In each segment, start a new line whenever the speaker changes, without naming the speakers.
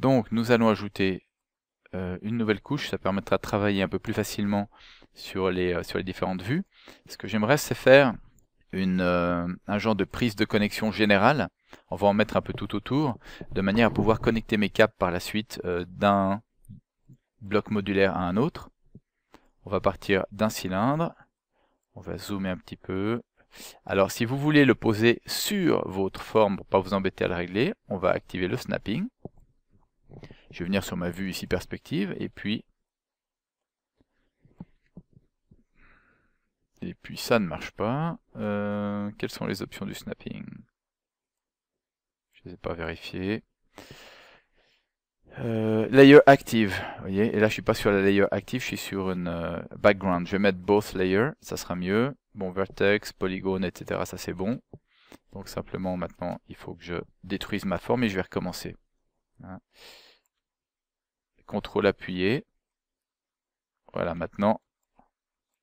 Donc nous allons ajouter euh, une nouvelle couche, ça permettra de travailler un peu plus facilement sur les, euh, différentes vues. Ce que j'aimerais c'est faire euh, un genre de prise de connexion générale, on va en mettre un peu tout autour, de manière à pouvoir connecter mes caps par la suite d'un bloc modulaire à un autre. On va partir d'un cylindre, on va zoomer un petit peu. Alors si vous voulez le poser sur votre forme pour ne pas vous embêter à le régler, on va activer le snapping. Je vais venir sur ma vue ici perspective, et puis... Et puis ça ne marche pas. Euh, quelles sont les options du snapping Je ne les ai pas vérifiées. Euh, layer active, voyez, et là je suis pas sur la layer active, je suis sur une euh, background. Je vais mettre both layers, ça sera mieux. Bon, vertex, polygone, etc. Ça c'est bon. Donc simplement maintenant il faut que je détruise ma forme et je vais recommencer. Hein. Contrôle appuyé. Voilà, maintenant,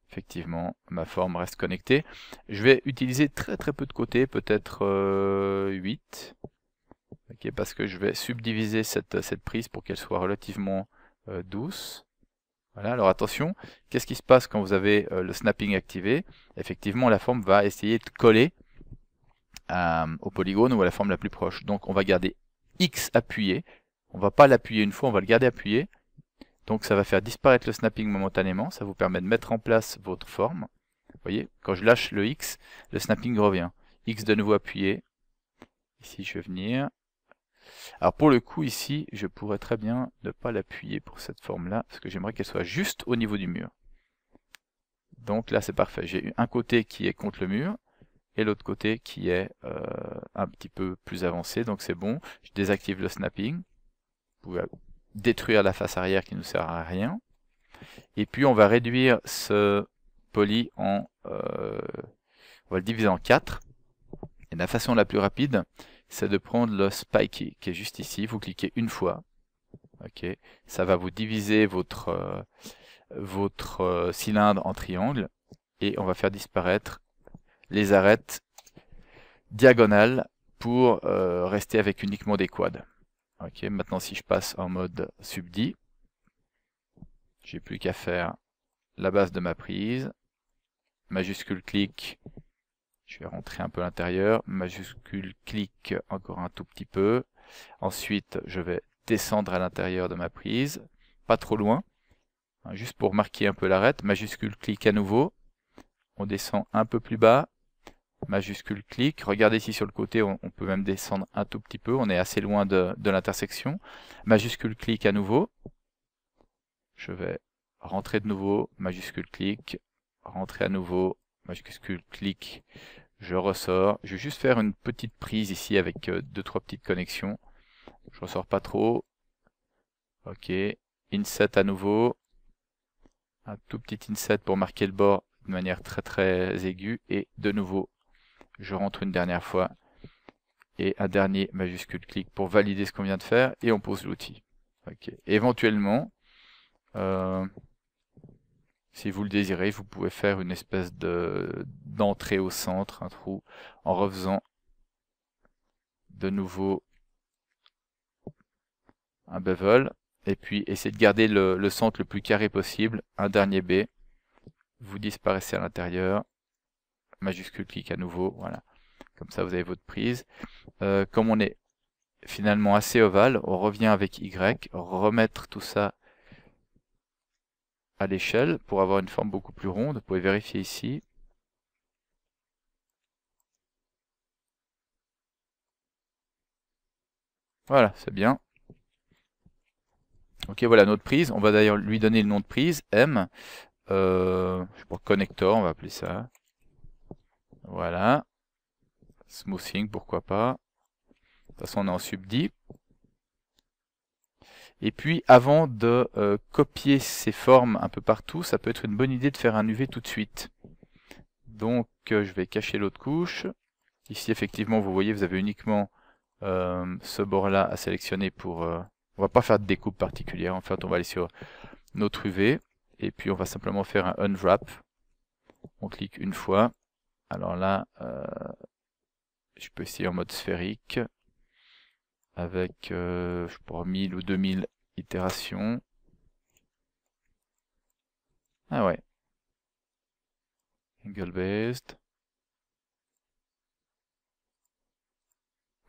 effectivement, ma forme reste connectée. Je vais utiliser très très peu de côtés, peut-être 8. Euh, parce que je vais subdiviser cette, prise pour qu'elle soit relativement euh, douce. Voilà, alors attention, qu'est-ce qui se passe quand vous avez euh, le snapping activé Effectivement, la forme va essayer de coller au polygone ou à la forme la plus proche. Donc on va garder X appuyé on va pas l'appuyer une fois, on va le garder appuyé. Donc ça va faire disparaître le snapping momentanément, ça vous permet de mettre en place votre forme. Vous voyez, quand je lâche le X, le snapping revient. X de nouveau appuyé. Ici je vais venir. Alors pour le coup ici, je pourrais très bien ne pas l'appuyer pour cette forme-là, parce que j'aimerais qu'elle soit juste au niveau du mur. Donc là c'est parfait, j'ai un côté qui est contre le mur, et l'autre côté qui est euh, un petit peu plus avancé, donc c'est bon. Je désactive le snapping, pouvez détruire la face arrière qui ne sert à rien. Et puis on va réduire ce poly en... Euh, on va le diviser en 4. Et la façon la plus rapide, c'est de prendre le spike qui est juste ici. Vous cliquez une fois. ok Ça va vous diviser votre, euh, votre euh, cylindre en triangle. Et on va faire disparaître les arêtes diagonales pour euh, rester avec uniquement des quads. Ok, maintenant si je passe en mode subdit, j'ai plus qu'à faire la base de ma prise, majuscule clic, je vais rentrer un peu à l'intérieur, majuscule clic encore un tout petit peu, ensuite je vais descendre à l'intérieur de ma prise, pas trop loin, juste pour marquer un peu l'arête, majuscule clic à nouveau, on descend un peu plus bas, majuscule clic. Regardez ici sur le côté, on, peut même descendre un tout petit peu, on est assez loin de, l'intersection. Majuscule clic à nouveau. Je vais rentrer de nouveau, majuscule clic, rentrer à nouveau, majuscule clic, je ressors. Je vais juste faire une petite prise ici avec euh, deux trois petites connexions. Je ressors pas trop. Ok, inset à nouveau. Un tout petit inset pour marquer le bord de manière très très aiguë et de nouveau je rentre une dernière fois et un dernier majuscule clic pour valider ce qu'on vient de faire et on pose l'outil. Éventuellement, euh, si vous le désirez, vous pouvez faire une espèce de d'entrée au centre, un trou, en refaisant de nouveau un bevel et puis essayer de garder le, le centre le plus carré possible, un dernier B, vous disparaissez à l'intérieur majuscule clic à nouveau, voilà. Comme ça, vous avez votre prise. Euh, comme on est finalement assez ovale, on revient avec Y, remettre tout ça à l'échelle pour avoir une forme beaucoup plus ronde. Vous pouvez vérifier ici. Voilà, c'est bien. Ok, voilà notre prise. On va d'ailleurs lui donner le nom de prise, M. Euh, je sais connector, on va appeler ça. Voilà. Smoothing, pourquoi pas. De toute façon, on est en sub Et puis, avant de euh, copier ces formes un peu partout, ça peut être une bonne idée de faire un UV tout de suite. Donc, euh, je vais cacher l'autre couche. Ici, effectivement, vous voyez, vous avez uniquement euh, ce bord-là à sélectionner pour... on va pas faire de découpe particulière, en fait, on va aller sur notre UV. Et puis, on va simplement faire un Unwrap. On clique une fois. Alors là, euh, je peux essayer en mode sphérique avec euh, je pourrais 1000 ou 2000 itérations. Ah ouais. Angle based.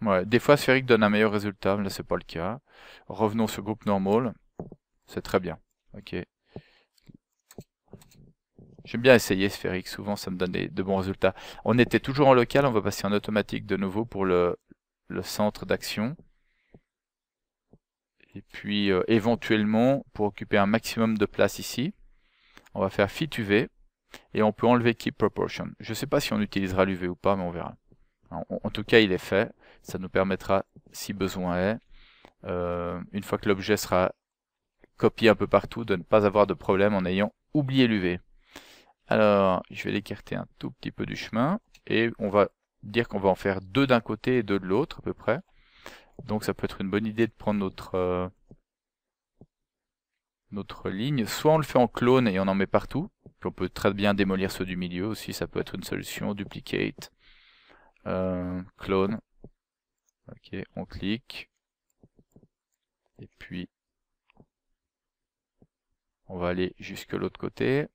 Ouais, des fois sphérique donne un meilleur résultat, mais là c'est pas le cas. Revenons sur groupe normal. C'est très bien. Ok. J'aime bien essayer sphérique, souvent ça me donne de bons résultats. On était toujours en local, on va passer en automatique de nouveau pour le, centre d'action. Et puis euh, éventuellement, pour occuper un maximum de place ici, on va faire fit UV et on peut enlever keep proportion. Je ne sais pas si on utilisera l'UV ou pas, mais on verra. En, tout cas, il est fait. Ça nous permettra, si besoin est, euh, une fois que l'objet sera copié un peu partout, de ne pas avoir de problème en ayant oublié l'UV. Alors, je vais l'écarter un tout petit peu du chemin. Et on va dire qu'on va en faire deux d'un côté et deux de l'autre, à peu près. Donc ça peut être une bonne idée de prendre notre, euh, notre ligne. Soit on le fait en clone et on en met partout. qu'on on peut très bien démolir ceux du milieu aussi, ça peut être une solution. Duplicate. Euh, clone. Ok, on clique. Et puis, on va aller jusque l'autre côté.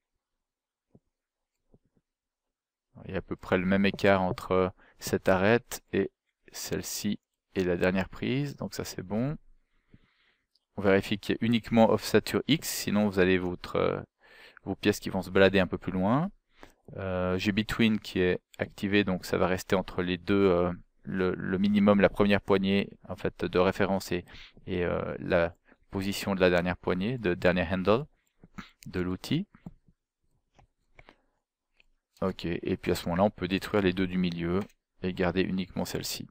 Il y a à peu près le même écart entre euh, cette arête et celle-ci et la dernière prise, donc ça c'est bon. On vérifie qu'il y a uniquement offset sur X, sinon vous allez votre, euh, vos pièces qui vont se balader un peu plus loin. Euh, j'ai between qui est activé, donc ça va rester entre les deux, le, minimum, la première poignée en fait de référence et, la position de la dernière poignée, de dernier handle de l'outil. Ok, et puis à ce moment-là, on peut détruire les deux du milieu et garder uniquement celle-ci.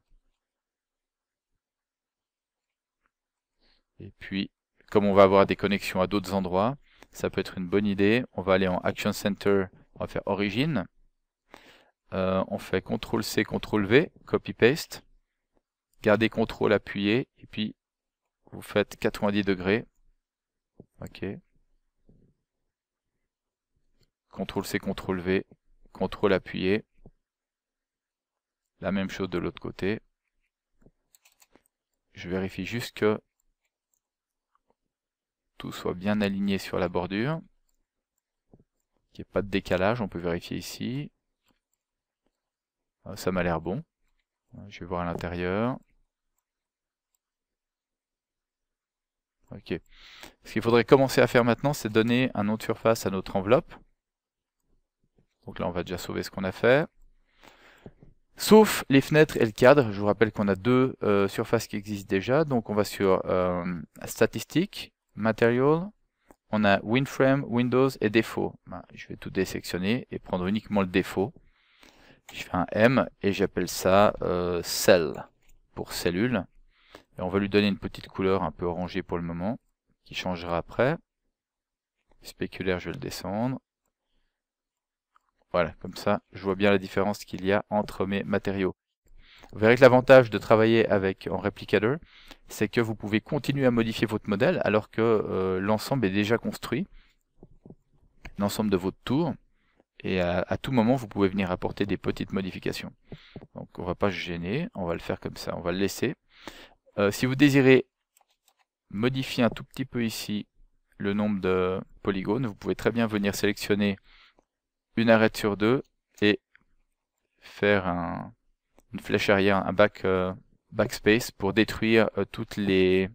Et puis, comme on va avoir des connexions à d'autres endroits, ça peut être une bonne idée. On va aller en Action Center, on va faire Origine. Euh, on fait CTRL-C, CTRL-V, copy-paste. Gardez CTRL appuyé, et puis vous faites 90 degrés. OK. CTRL-C, CTRL-V, Contrôle appuyé. La même chose de l'autre côté. Je vérifie juste que tout soit bien aligné sur la bordure. Qu'il n'y ait pas de décalage, on peut vérifier ici. Ah, ça m'a l'air bon. Je vais voir à l'intérieur. Ok. Ce qu'il faudrait commencer à faire maintenant, c'est donner un nom de surface à notre enveloppe. Donc là, on va déjà sauver ce qu'on a fait. Sauf les fenêtres et le cadre. Je vous rappelle qu'on a deux euh, surfaces qui existent déjà. Donc on va sur euh, Statistiques, Material. On a WinFrame, Windows et Défaut. Bah, je vais tout désélectionner et prendre uniquement le défaut. Je fais un M et j'appelle ça euh, Cell pour cellule. Et on va lui donner une petite couleur un peu orangée pour le moment, qui changera après. Spéculaire, je vais le descendre. Voilà, comme ça, je vois bien la différence qu'il y a entre mes matériaux. Vous verrez que l'avantage de travailler avec en Replicator, c'est que vous pouvez continuer à modifier votre modèle alors que euh, l'ensemble est déjà construit, l'ensemble de votre tour, et à, tout moment vous pouvez venir apporter des petites modifications. Donc on va pas se gêner, on va le faire comme ça, on va le laisser. Euh, si vous désirez modifier un tout petit peu ici le nombre de polygones, vous pouvez très bien venir sélectionner une arête sur deux et faire un, une flèche arrière, un euh, backspace pour détruire euh, toutes les,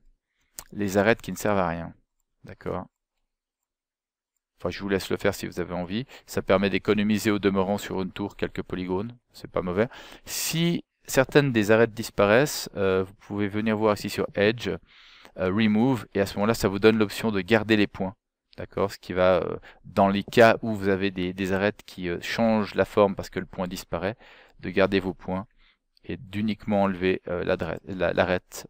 les arêtes qui ne servent à rien. D'accord Enfin, je vous laisse le faire si vous avez envie. Ça permet d'économiser au demeurant sur une tour quelques polygones. C'est pas mauvais. Si certaines des arêtes disparaissent, euh, vous pouvez venir voir ici sur Edge, Remove, et à ce moment-là, ça vous donne l'option de garder les points. D'accord Ce qui va, euh, dans les cas où vous avez des, des arêtes qui euh, changent la forme parce que le point disparaît, de garder vos points et d'uniquement enlever euh, l'arête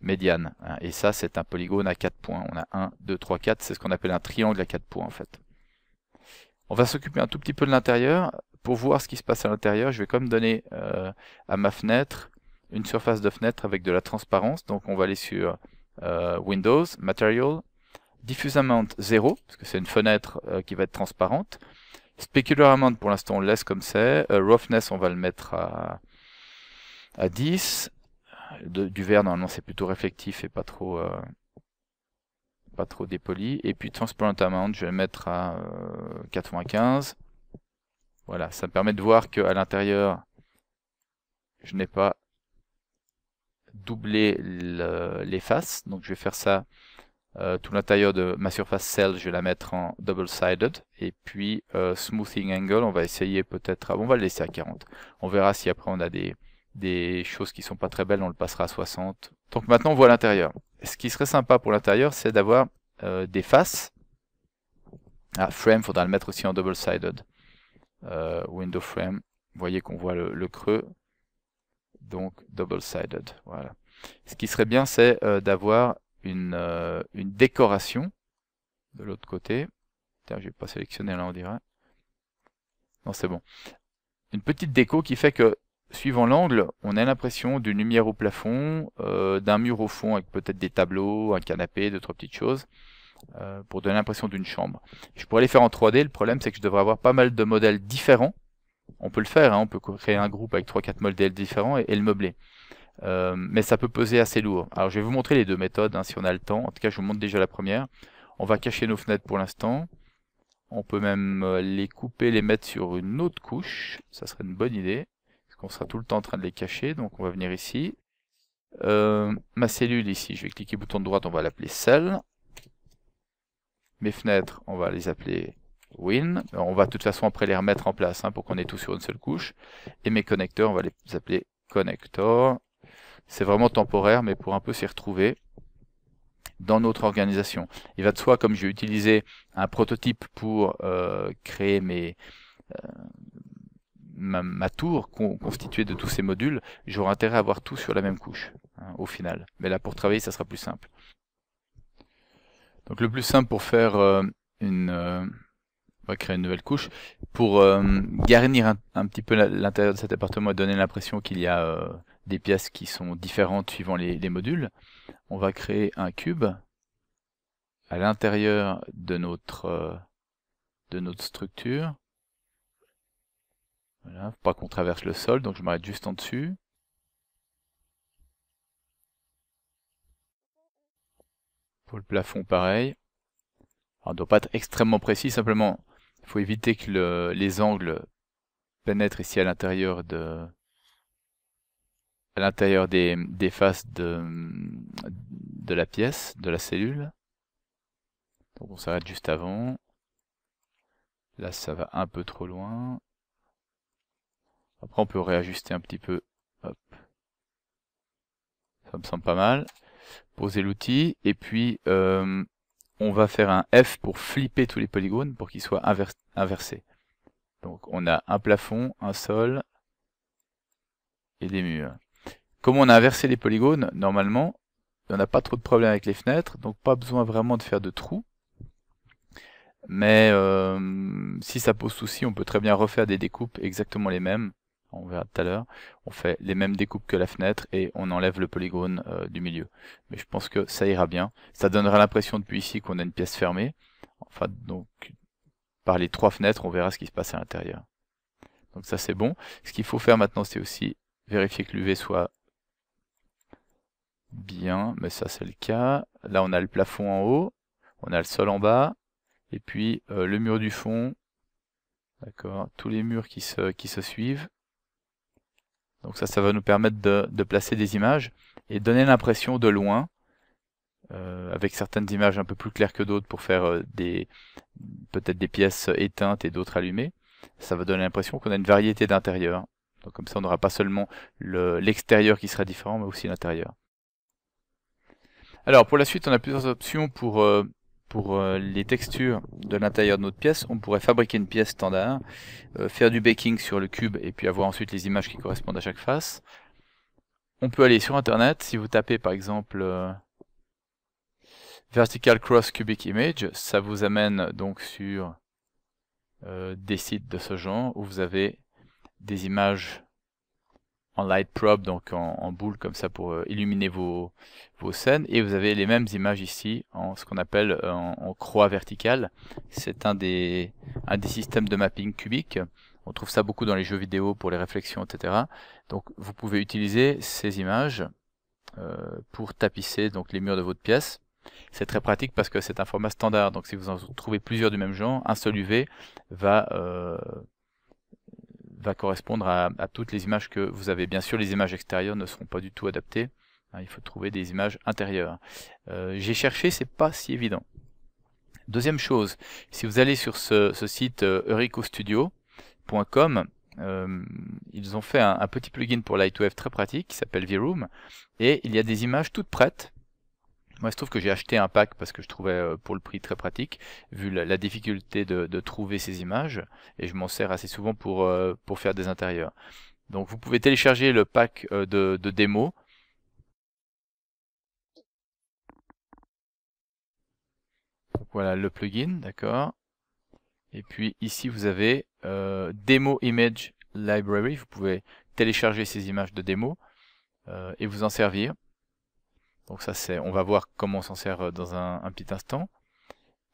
médiane. Hein. Et ça, c'est un polygone à 4 points. On a 1, 2, 3, 4. C'est ce qu'on appelle un triangle à 4 points, en fait. On va s'occuper un tout petit peu de l'intérieur. Pour voir ce qui se passe à l'intérieur, je vais quand même donner à ma fenêtre une surface de fenêtre avec de la transparence. Donc on va aller sur Windows, Material, Diffuse amount 0, parce que c'est une fenêtre euh, qui va être transparente. Specular amount, pour l'instant, on laisse comme c'est. Euh, roughness, on va le mettre à, à 10. du vert, normalement, c'est plutôt réflectif et pas trop, euh, pas trop dépoli. Et puis transparent amount, je vais le mettre à 95. Voilà, ça me permet de voir qu'à l'intérieur, je n'ai pas doublé les faces. Donc je vais faire ça euh, tout l'intérieur de ma surface cell, je vais la mettre en double-sided. Et puis, euh, smoothing angle, on va essayer peut-être... On va le laisser à 40. On verra si après on a des, des choses qui sont pas très belles, on le passera à 60. Donc maintenant, on voit l'intérieur. Ce qui serait sympa pour l'intérieur, c'est d'avoir euh, des faces. Ah, frame, faudra le mettre aussi en double-sided. window frame. Vous voyez qu'on voit le, creux. Donc, double-sided. Voilà. Ce qui serait bien, c'est d'avoir euh, une, décoration de l'autre côté. Je vais pas sélectionné là, on dirait. Non, c'est bon. Une petite déco qui fait que, suivant l'angle, on a l'impression d'une lumière au plafond, euh, d'un mur au fond avec peut-être des tableaux, un canapé, d'autres petites choses, euh, pour donner l'impression d'une chambre. Je pourrais les faire en 3D, le problème c'est que je devrais avoir pas mal de modèles différents. On peut le faire, hein. on peut créer un groupe avec 3-4 modèles différents et le meubler. Euh, mais ça peut peser assez lourd. Alors je vais vous montrer les deux méthodes hein, si on a le temps. En tout cas, je vous montre déjà la première. On va cacher nos fenêtres pour l'instant. On peut même euh, les couper, les mettre sur une autre couche. Ça serait une bonne idée. Parce qu'on sera tout le temps en train de les cacher. Donc on va venir ici. Euh, ma cellule ici, je vais cliquer bouton de droite, on va l'appeler cell. Mes fenêtres, on va les appeler win. on va de toute façon après les remettre en place hein, pour qu'on ait tout sur une seule couche. Et mes connecteurs, on va les appeler connector c'est vraiment temporaire, mais pour un peu s'y retrouver dans notre organisation. Il va de soi, comme j'ai utilisé un prototype pour euh, créer mes, euh, ma, tour constituée de tous ces modules, j'aurai intérêt à avoir tout sur la même couche, hein, au final. Mais là, pour travailler, ça sera plus simple. Donc le plus simple pour faire euh, une... on va créer une nouvelle couche. Pour garnir un, un, petit peu l'intérieur de cet appartement et donner l'impression qu'il y a des pièces qui sont différentes suivant les, modules, on va créer un cube à l'intérieur de notre euh, de notre structure. Voilà, faut pas qu'on traverse le sol, donc je m'arrête juste en dessus. Pour le plafond, pareil. on ne doit pas être extrêmement précis, simplement, il faut éviter que les angles pénètrent ici à l'intérieur de, à l'intérieur des, faces de, de la pièce, de la cellule. Donc on s'arrête juste avant. Là ça va un peu trop loin. Après on peut réajuster un petit peu. Hop. Ça me semble pas mal. Poser l'outil et puis euh, on va faire un F pour flipper tous les polygones pour qu'ils soient inversés. Donc on a un plafond, un sol et des murs. Comme on a inversé les polygones, normalement, on n'a pas trop de problème avec les fenêtres, donc pas besoin vraiment de faire de trous. Mais euh, si ça pose souci, on peut très bien refaire des découpes exactement les mêmes. On verra tout à l'heure. On fait les mêmes découpes que la fenêtre et on enlève le polygone euh, du milieu. Mais je pense que ça ira bien. Ça donnera l'impression depuis ici qu'on a une pièce fermée. Enfin, donc, par les trois fenêtres, on verra ce qui se passe à l'intérieur. Donc ça c'est bon. Ce qu'il faut faire maintenant, c'est aussi vérifier que l'UV soit Bien, mais ça c'est le cas. Là on a le plafond en haut, on a le sol en bas, et puis euh, le mur du fond, d'accord, tous les murs qui se, qui se suivent. Donc ça, ça va nous permettre de, de placer des images et donner l'impression de loin, euh, avec certaines images un peu plus claires que d'autres pour faire euh, des peut-être des pièces éteintes et d'autres allumées. Ça va donner l'impression qu'on a une variété d'intérieur. Donc comme ça, on n'aura pas seulement l'extérieur qui sera différent, mais aussi l'intérieur. Alors pour la suite, on a plusieurs options pour, euh, pour euh, les textures de l'intérieur de notre pièce. On pourrait fabriquer une pièce standard, euh, faire du baking sur le cube et puis avoir ensuite les images qui correspondent à chaque face. On peut aller sur internet, si vous tapez par exemple Vertical Cross Cubic Image, ça vous amène donc sur des sites de ce genre où vous avez des images en light probe, donc en, boule comme ça pour euh, illuminer vos, vos scènes. Et vous avez les mêmes images ici en ce qu'on appelle euh, en, croix verticale. C'est un des, un des systèmes de mapping cubique. On trouve ça beaucoup dans les jeux vidéo pour les réflexions, etc. Donc vous pouvez utiliser ces images euh, pour tapisser donc les murs de votre pièce. C'est très pratique parce que c'est un format standard, donc si vous en trouvez plusieurs du même genre, un seul UV va va correspondre à, toutes les images que vous avez. Bien sûr, les images extérieures ne seront pas du tout adaptées. Hein, il faut trouver des images intérieures. Euh, j'ai cherché, c'est pas si évident. Deuxième chose, si vous allez sur ce, site euh, euricostudio.com, euh, ils ont fait un, petit plugin pour Lightwave très pratique qui s'appelle VRoom et il y a des images toutes prêtes moi, il se trouve que j'ai acheté un pack parce que je trouvais euh, pour le prix très pratique, vu la, difficulté de, trouver ces images, et je m'en sers assez souvent pour, euh, faire des intérieurs. Donc vous pouvez télécharger le pack euh, de, démo. Voilà le plugin, d'accord. Et puis ici vous avez euh, Demo Image Library, vous pouvez télécharger ces images de démo et vous en servir. Donc ça c'est, on va voir comment on s'en sert euh, dans un, petit instant.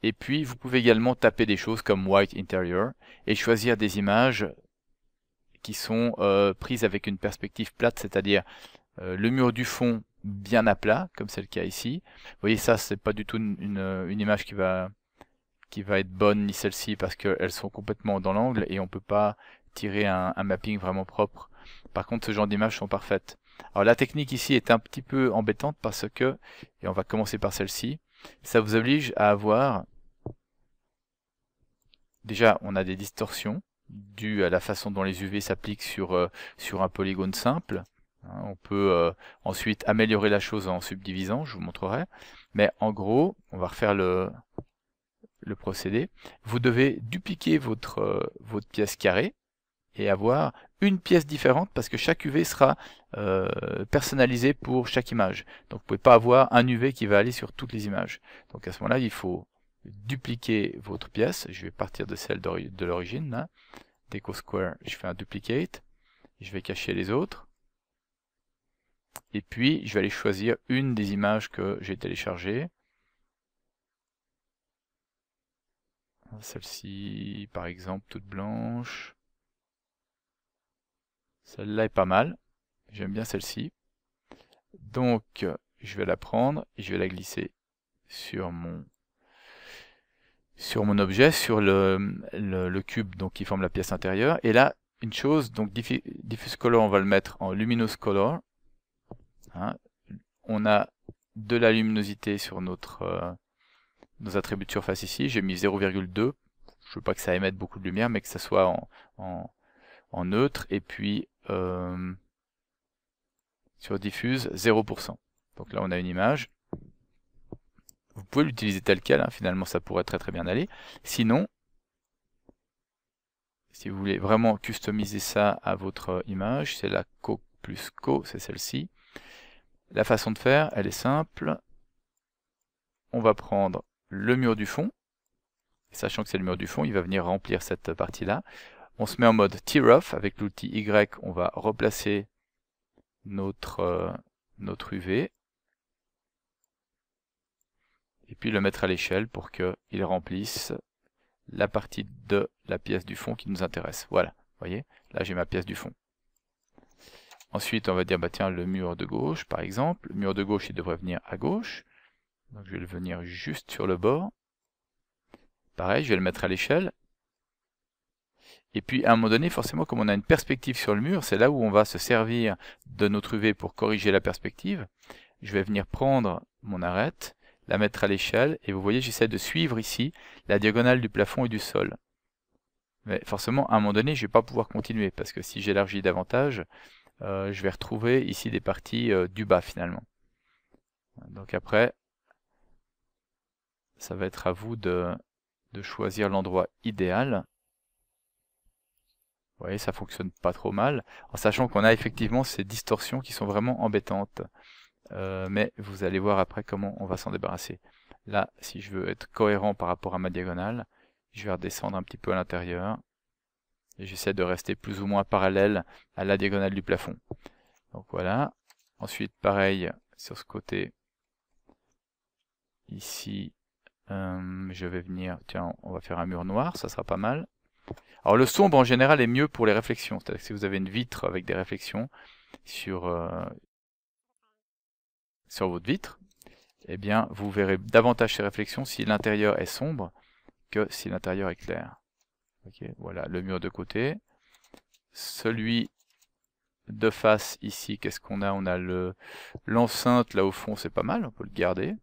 Et puis vous pouvez également taper des choses comme White Interior et choisir des images qui sont euh, prises avec une perspective plate, c'est-à-dire euh, le mur du fond bien à plat, comme celle le a ici. Vous voyez ça, c'est pas du tout une, une, image qui va qui va être bonne ni celle-ci parce qu'elles sont complètement dans l'angle et on peut pas tirer un, mapping vraiment propre. Par contre, ce genre d'images sont parfaites. Alors la technique ici est un petit peu embêtante parce que, et on va commencer par celle-ci, ça vous oblige à avoir, déjà on a des distorsions dues à la façon dont les UV s'appliquent sur, euh, sur un polygone simple. Hein, on peut euh, ensuite améliorer la chose en subdivisant, je vous montrerai. Mais en gros, on va refaire le, le procédé. Vous devez dupliquer votre, euh, votre pièce carrée et avoir une pièce différente parce que chaque UV sera euh, personnalisé pour chaque image. Donc vous pouvez pas avoir un UV qui va aller sur toutes les images. Donc à ce moment-là, il faut dupliquer votre pièce. Je vais partir de celle de l'origine. déco Square, je fais un duplicate. Je vais cacher les autres. Et puis, je vais aller choisir une des images que j'ai téléchargées. Celle-ci, par exemple, toute blanche. Celle-là est pas mal. J'aime bien celle-ci. Donc, euh, je vais la prendre et je vais la glisser sur mon sur mon objet, sur le, le, cube donc qui forme la pièce intérieure. Et là, une chose, donc diffuse color, on va le mettre en luminous color. Hein. on a de la luminosité sur notre euh, nos attributs de surface ici. J'ai mis 0,2. Je veux pas que ça émette beaucoup de lumière, mais que ça soit en, en, en neutre. Et puis euh, sur diffuse 0%. Donc là on a une image. Vous pouvez l'utiliser tel quel, hein. finalement ça pourrait très très bien aller. Sinon, si vous voulez vraiment customiser ça à votre image, c'est la co plus co, c'est celle-ci. La façon de faire, elle est simple. On va prendre le mur du fond. Sachant que c'est le mur du fond, il va venir remplir cette partie-là. On se met en mode t off Avec l'outil Y, on va replacer notre, euh, notre UV. Et puis le mettre à l'échelle pour qu'il remplisse la partie de la pièce du fond qui nous intéresse. Voilà, vous voyez, là j'ai ma pièce du fond. Ensuite, on va dire, bah tiens, le mur de gauche, par exemple. Le mur de gauche, il devrait venir à gauche. Donc je vais le venir juste sur le bord. Pareil, je vais le mettre à l'échelle. Et puis à un moment donné, forcément, comme on a une perspective sur le mur, c'est là où on va se servir de notre UV pour corriger la perspective. Je vais venir prendre mon arête, la mettre à l'échelle, et vous voyez, j'essaie de suivre ici la diagonale du plafond et du sol. Mais forcément, à un moment donné, je ne vais pas pouvoir continuer, parce que si j'élargis davantage, euh, je vais retrouver ici des parties euh, du bas finalement. Donc après, ça va être à vous de choisir l'endroit idéal. Vous voyez, ça fonctionne pas trop mal, en sachant qu'on a effectivement ces distorsions qui sont vraiment embêtantes. Euh, mais vous allez voir après comment on va s'en débarrasser. Là, si je veux être cohérent par rapport à ma diagonale, je vais redescendre un petit peu à l'intérieur. Et j'essaie de rester plus ou moins parallèle à la diagonale du plafond. Donc voilà. Ensuite, pareil, sur ce côté, ici, euh, je vais venir, tiens, on va faire un mur noir, ça sera pas mal. Alors le sombre en général est mieux pour les réflexions, c'est-à-dire que si vous avez une vitre avec des réflexions sur, euh, sur votre vitre, eh bien vous verrez davantage ces réflexions si l'intérieur est sombre que si l'intérieur est clair. ok, voilà le mur de côté. Celui de face ici, qu'est-ce qu'on a On a l'enceinte là au fond, c'est pas mal, on peut le garder.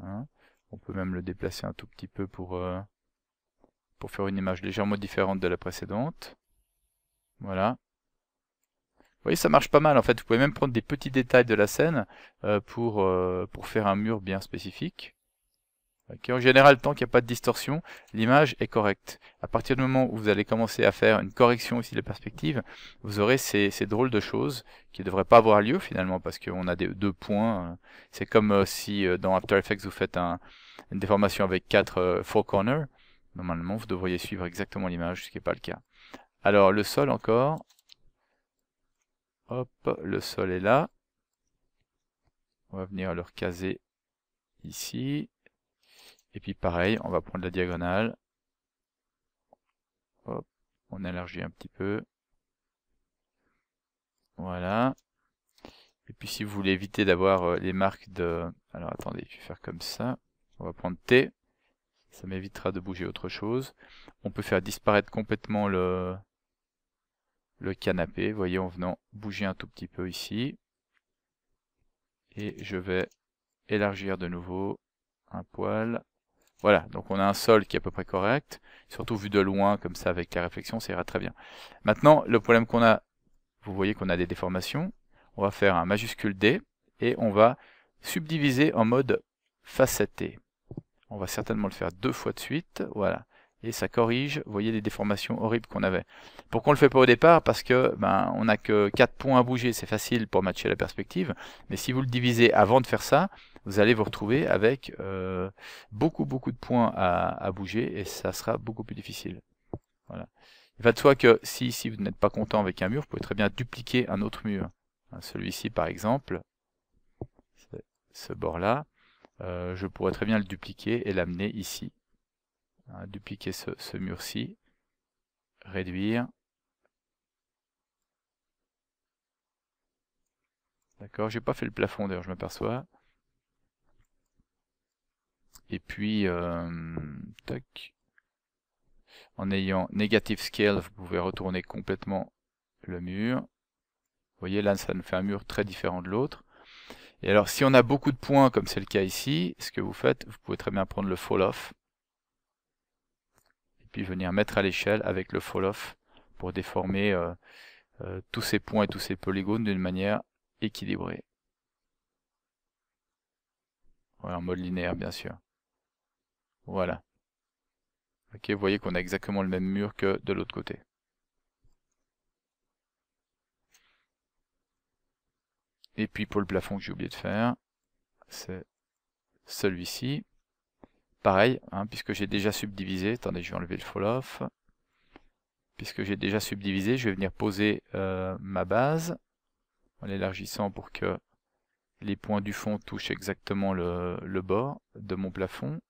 Hein. On peut même le déplacer un tout petit peu pour, euh, pour faire une image légèrement différente de la précédente. Voilà. Vous voyez, ça marche pas mal en fait. Vous pouvez même prendre des petits détails de la scène euh, pour, euh, pour faire un mur bien spécifique. En général, tant qu'il n'y a pas de distorsion, l'image est correcte. À partir du moment où vous allez commencer à faire une correction aussi de perspectives, perspective, vous aurez ces, drôles de choses qui ne devraient pas avoir lieu finalement, parce qu'on a des, deux points. Hein. C'est comme euh, si dans After Effects vous faites un, une déformation avec quatre four corners. Normalement, vous devriez suivre exactement l'image, ce qui n'est pas le cas. Alors, le sol encore. Hop, le sol est là. On va venir le recaser ici. Et puis pareil, on va prendre la diagonale. Hop, on élargit un petit peu. Voilà. Et puis si vous voulez éviter d'avoir euh, les marques de... Alors attendez, je vais faire comme ça. On va prendre T. Ça m'évitera de bouger autre chose. On peut faire disparaître complètement le, le canapé, vous voyez, en venant bouger un tout petit peu ici. Et je vais élargir de nouveau un poil. Voilà, donc on a un sol qui est à peu près correct, surtout vu de loin, comme ça avec la réflexion, ça ira très bien. Maintenant, le problème qu'on a, vous voyez qu'on a des déformations, on va faire un majuscule D, et on va subdiviser en mode facetté. On va certainement le faire deux fois de suite. Voilà. Et ça corrige, vous voyez, les déformations horribles qu'on avait. Pourquoi on le fait pas au départ Parce que ben, on n'a que quatre points à bouger, c'est facile pour matcher la perspective. Mais si vous le divisez avant de faire ça, vous allez vous retrouver avec euh, beaucoup beaucoup de points à, bouger et ça sera beaucoup plus difficile. Voilà. Il va de soi que si, si vous n'êtes pas content avec un mur, vous pouvez très bien dupliquer un autre mur. Hein, celui-ci par exemple, ce bord-là. Euh, je pourrais très bien le dupliquer et l'amener ici. Hein, dupliquer ce, mur-ci, réduire. D'accord, j'ai pas fait le plafond d'ailleurs, je m'aperçois. Et puis, euh, tac. En ayant negative scale, vous pouvez retourner complètement le mur. Vous voyez, là, ça nous fait un mur très différent de l'autre. Et alors, si on a beaucoup de points, comme c'est le cas ici, ce que vous faites, vous pouvez très bien prendre le fall-off, et puis venir mettre à l'échelle avec le fall-off pour déformer euh, euh, tous ces points et tous ces polygones d'une manière équilibrée. en mode linéaire, bien sûr. Voilà. Ok, vous voyez qu'on a exactement le même mur que de l'autre côté. Et puis pour le plafond que j'ai oublié de faire, c'est celui-ci. Pareil, hein, puisque j'ai déjà subdivisé, attendez je vais enlever le fall-off. Puisque j'ai déjà subdivisé, je vais venir poser euh, ma base en élargissant pour que les points du fond touchent exactement le bord de mon plafond.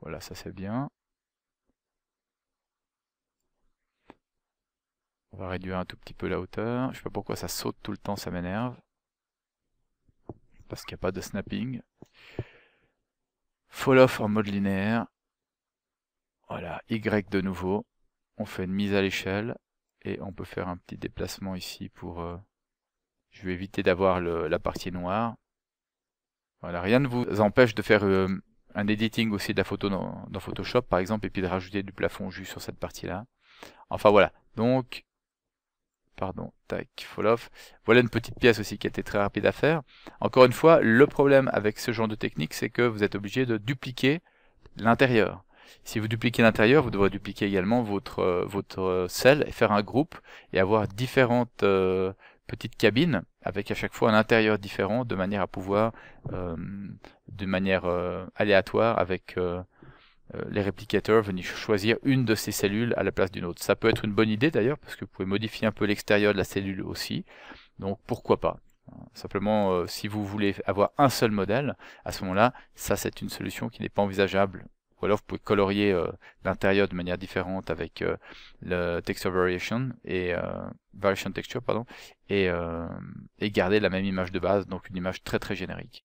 Voilà, ça c'est bien. On va réduire un tout petit peu la hauteur. Je sais pas pourquoi ça saute tout le temps, ça m'énerve. Parce qu'il n'y a pas de snapping. Fall off en mode linéaire. Voilà, Y de nouveau. On fait une mise à l'échelle. Et on peut faire un petit déplacement ici pour... Euh, je vais éviter d'avoir la partie noire. Voilà, rien ne vous empêche de faire euh, un editing aussi de la photo dans, dans, Photoshop par exemple et puis de rajouter du plafond juste sur cette partie là. Enfin voilà, donc pardon, tac, fall off. Voilà une petite pièce aussi qui était très rapide à faire. Encore une fois, le problème avec ce genre de technique, c'est que vous êtes obligé de dupliquer l'intérieur. Si vous dupliquez l'intérieur, vous devrez dupliquer également votre, euh, votre euh, selle et faire un groupe et avoir différentes euh, petites cabines avec à chaque fois un intérieur différent de manière à pouvoir, de manière aléatoire avec euh, les réplicateurs venir choisir une de ces cellules à la place d'une autre. Ça peut être une bonne idée d'ailleurs, parce que vous pouvez modifier un peu l'extérieur de la cellule aussi, donc pourquoi pas. Simplement, euh, si vous voulez avoir un seul modèle, à ce moment-là, ça c'est une solution qui n'est pas envisageable. Ou alors vous pouvez colorier euh, l'intérieur de manière différente avec le texture variation et variation texture pardon et garder la même image de base, donc une image très très générique.